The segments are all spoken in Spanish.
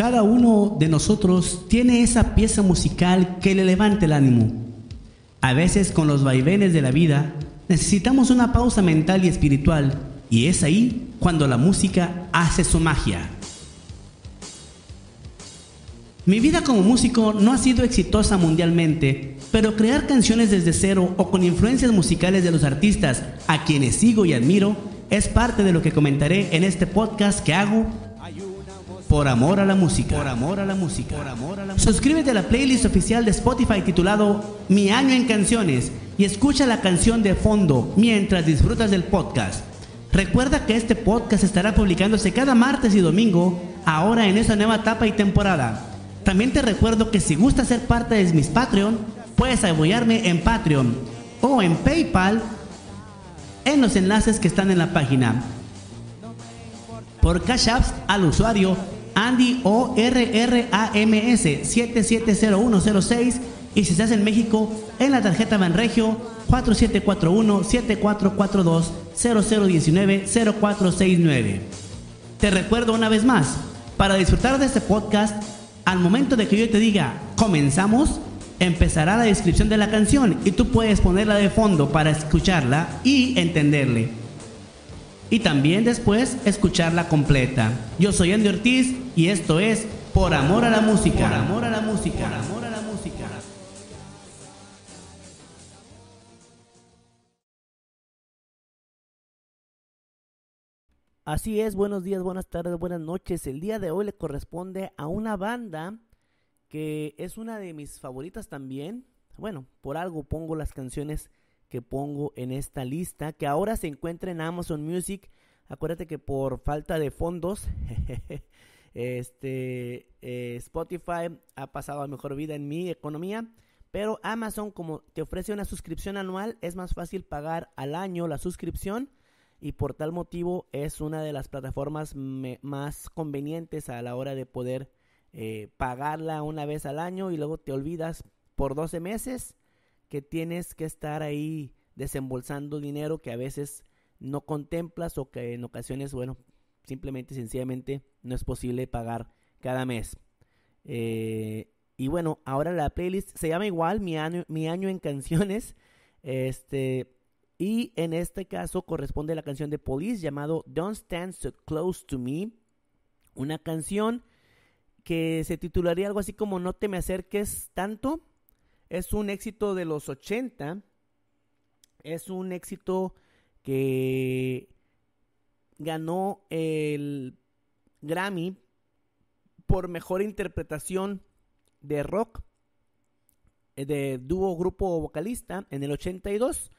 Cada uno de nosotros tiene esa pieza musical que le levanta el ánimo. A veces con los vaivenes de la vida necesitamos una pausa mental y espiritual y es ahí cuando la música hace su magia. Mi vida como músico no ha sido exitosa mundialmente, pero crear canciones desde cero o con influencias musicales de los artistas a quienes sigo y admiro es parte de lo que comentaré en este podcast que hago por amor a la música. Por amor a la música. Por amor a la Suscríbete a la playlist oficial de Spotify titulado Mi año en canciones y escucha la canción de fondo mientras disfrutas del podcast. Recuerda que este podcast estará publicándose cada martes y domingo ahora en esta nueva etapa y temporada. También te recuerdo que si gusta ser parte de mis Patreon, puedes apoyarme en Patreon o en PayPal en los enlaces que están en la página. Por Cash Apps al usuario Andy O R R A M S 770106 y si estás en México en la tarjeta Banregio 4741 7442 0019 0469. Te recuerdo una vez más, para disfrutar de este podcast, al momento de que yo te diga comenzamos, empezará la descripción de la canción y tú puedes ponerla de fondo para escucharla y entenderle y también después escucharla completa. Yo soy Andy Ortiz y esto es Por amor a la música. Por amor a la música. Por amor a la música. Así es, buenos días, buenas tardes, buenas noches. El día de hoy le corresponde a una banda que es una de mis favoritas también. Bueno, por algo pongo las canciones que pongo en esta lista, que ahora se encuentra en Amazon Music. Acuérdate que por falta de fondos, este, eh, Spotify ha pasado a mejor vida en mi economía. Pero Amazon, como te ofrece una suscripción anual, es más fácil pagar al año la suscripción y por tal motivo es una de las plataformas más convenientes a la hora de poder eh, pagarla una vez al año y luego te olvidas por 12 meses que tienes que estar ahí desembolsando dinero que a veces no contemplas o que en ocasiones, bueno, simplemente, sencillamente no es posible pagar cada mes. Eh, y bueno, ahora la playlist se llama igual Mi Año, mi año en Canciones. Este, y en este caso corresponde a la canción de Police llamado Don't Stand So Close to Me. Una canción que se titularía algo así como No te me acerques tanto. Es un éxito de los 80. Es un éxito que ganó el Grammy por mejor interpretación de rock eh, de dúo grupo vocalista en el 82,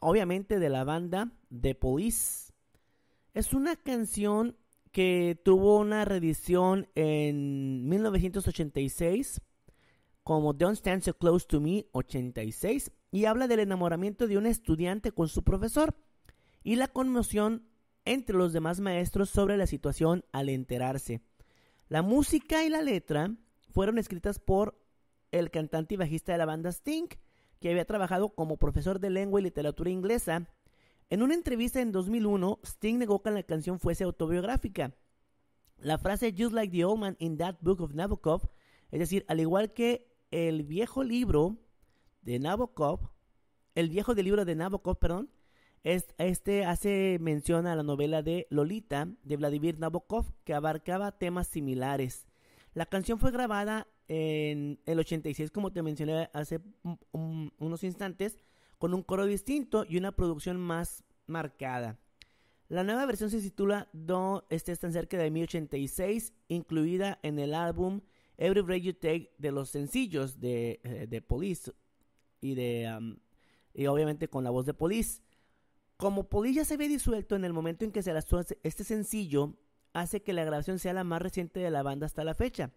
obviamente de la banda The Police. Es una canción que tuvo una reedición en 1986 como Don't Stand So Close to Me 86 y habla del enamoramiento de un estudiante con su profesor y la conmoción entre los demás maestros sobre la situación al enterarse. La música y la letra fueron escritas por el cantante y bajista de la banda Sting, que había trabajado como profesor de lengua y literatura inglesa. En una entrevista en 2001, Sting negó que la canción fuese autobiográfica. La frase Just like the old man in that book of Nabokov, es decir, al igual que el viejo libro de Nabokov, el viejo del libro de Nabokov, perdón, es, este hace mención a la novela de Lolita de Vladimir Nabokov que abarcaba temas similares. La canción fue grabada en el 86, como te mencioné hace unos instantes, con un coro distinto y una producción más marcada. La nueva versión se titula Do estés tan cerca de 1086, incluida en el álbum Every Break You Take de los sencillos de, eh, de Police y de um, y obviamente con la voz de Police. Como Police ya se había disuelto en el momento en que se lanzó este sencillo, hace que la grabación sea la más reciente de la banda hasta la fecha.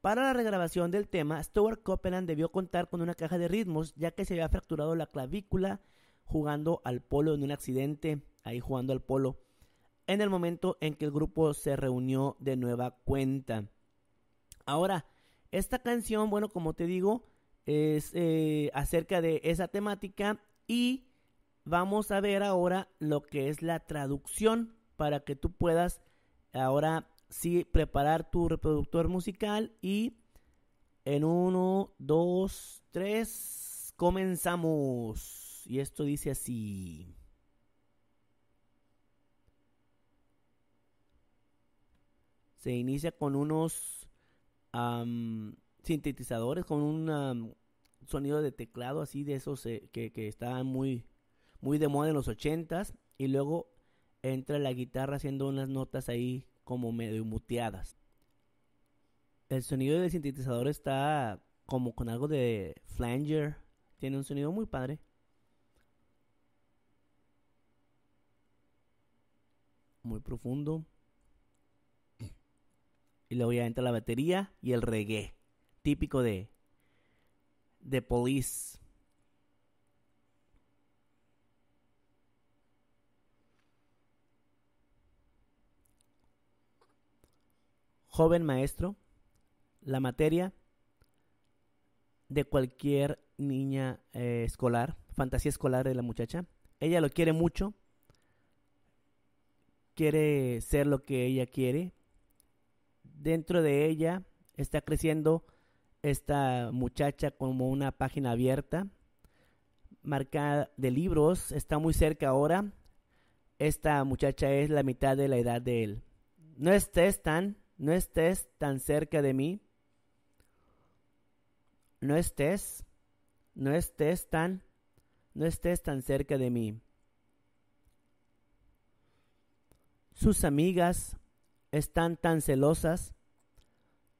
Para la regrabación del tema, Stuart Copeland debió contar con una caja de ritmos, ya que se había fracturado la clavícula jugando al polo en un accidente, ahí jugando al polo, en el momento en que el grupo se reunió de nueva cuenta. Ahora, esta canción, bueno, como te digo, es eh, acerca de esa temática y vamos a ver ahora lo que es la traducción para que tú puedas ahora sí preparar tu reproductor musical y en uno, dos, tres, comenzamos. Y esto dice así. Se inicia con unos sintetizadores con un sonido de teclado así de esos eh, que, que estaban muy, muy de moda en los ochentas. Y luego entra la guitarra haciendo unas notas ahí como medio muteadas. El sonido del sintetizador está como con algo de flanger. Tiene un sonido muy padre. Muy profundo. Y luego obviamente la batería y el reggae. Típico de. de Police. Joven maestro, la materia de cualquier niña eh, escolar, fantasía escolar de la muchacha. Ella lo quiere mucho, quiere ser lo que ella quiere, dentro de ella está creciendo esta muchacha como una página abierta, marcada de libros, está muy cerca ahora. Esta muchacha es la mitad de la edad de él. No estés tan, no estés tan cerca de mí. No estés, no estés tan, no estés tan cerca de mí. Sus amigas están tan celosas.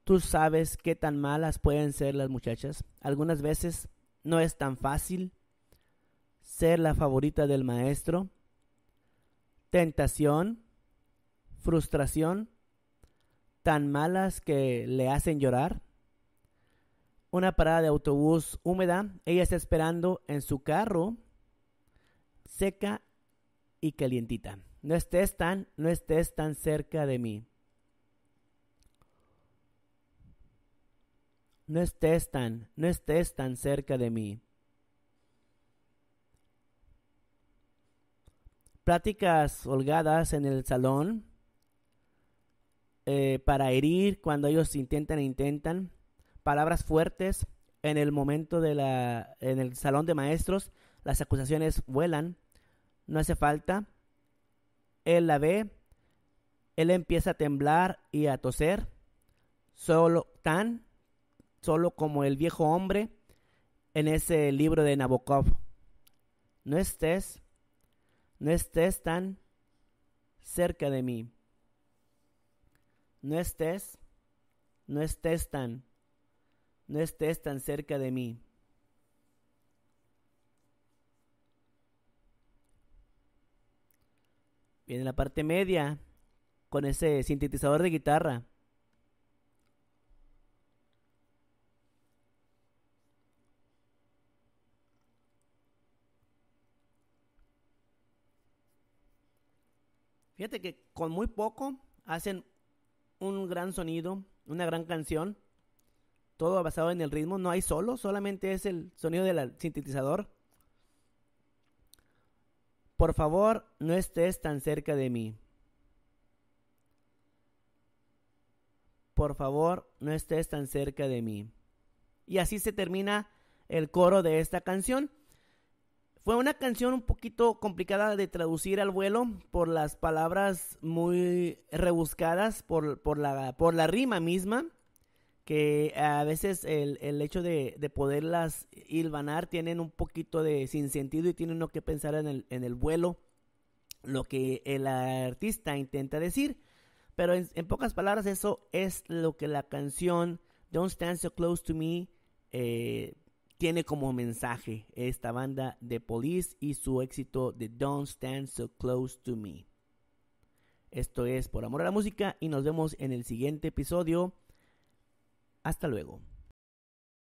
Tú sabes qué tan malas pueden ser las muchachas. Algunas veces no es tan fácil ser la favorita del maestro. Tentación, frustración, tan malas que le hacen llorar. Una parada de autobús húmeda, ella está esperando en su carro, seca y calientita. No estés tan, no estés tan cerca de mí. No estés tan, no estés tan cerca de mí. Pláticas holgadas en el salón eh, para herir cuando ellos intentan e intentan. Palabras fuertes en el momento de la, en el salón de maestros. Las acusaciones vuelan. No hace falta él la ve, él empieza a temblar y a toser, solo tan, solo como el viejo hombre en ese libro de Nabokov. No estés, no estés tan cerca de mí. No estés, no estés tan, no estés tan cerca de mí. Viene la parte media con ese sintetizador de guitarra. Fíjate que con muy poco hacen un gran sonido, una gran canción. Todo basado en el ritmo, no hay solo, solamente es el sonido del sintetizador. Por favor, no estés tan cerca de mí. Por favor, no estés tan cerca de mí. Y así se termina el coro de esta canción. Fue una canción un poquito complicada de traducir al vuelo por las palabras muy rebuscadas, por, por la rima misma que a veces el, hecho de, de, poderlas hilvanar tienen un poquito de sinsentido y tienen uno que pensar en el, en el vuelo, lo que el artista intenta decir. Pero en, pocas palabras, eso es lo que la canción Don't Stand So Close to Me eh, tiene como mensaje esta banda de Police y su éxito de Don't Stand So Close to Me. Esto es Por Amor a la Música y nos vemos en el siguiente episodio. Hasta luego.